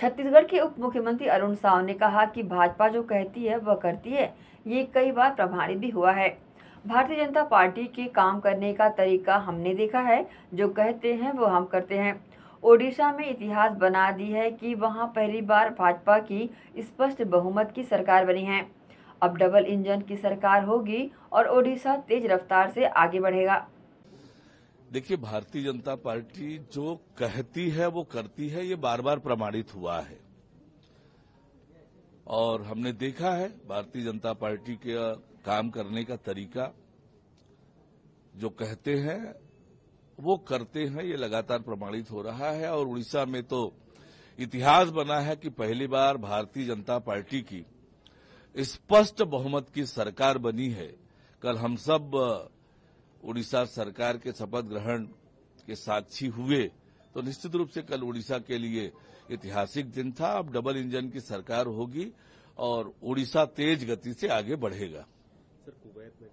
छत्तीसगढ़ के उप मुख्यमंत्री अरुण साव ने कहा कि भाजपा जो कहती है वह करती है ये कई बार प्रभावित भी हुआ है भारतीय जनता पार्टी के काम करने का तरीका हमने देखा है जो कहते हैं वो हम करते हैं ओडिशा में इतिहास बना दी है कि वहाँ पहली बार भाजपा की स्पष्ट बहुमत की सरकार बनी है अब डबल इंजन की सरकार होगी और ओडिशा तेज रफ्तार से आगे बढ़ेगा देखिए भारतीय जनता पार्टी जो कहती है वो करती है ये बार बार प्रमाणित हुआ है और हमने देखा है भारतीय जनता पार्टी के काम करने का तरीका जो कहते हैं वो करते हैं ये लगातार प्रमाणित हो रहा है और उड़ीसा में तो इतिहास बना है कि पहली बार भारतीय जनता पार्टी की स्पष्ट बहुमत की सरकार बनी है कल हम सब उड़ीसा सरकार के शपथ ग्रहण के साक्षी हुए तो निश्चित रूप से कल उड़ीसा के लिए ऐतिहासिक दिन था अब डबल इंजन की सरकार होगी और उड़ीसा तेज गति से आगे बढ़ेगा सर कुवैत में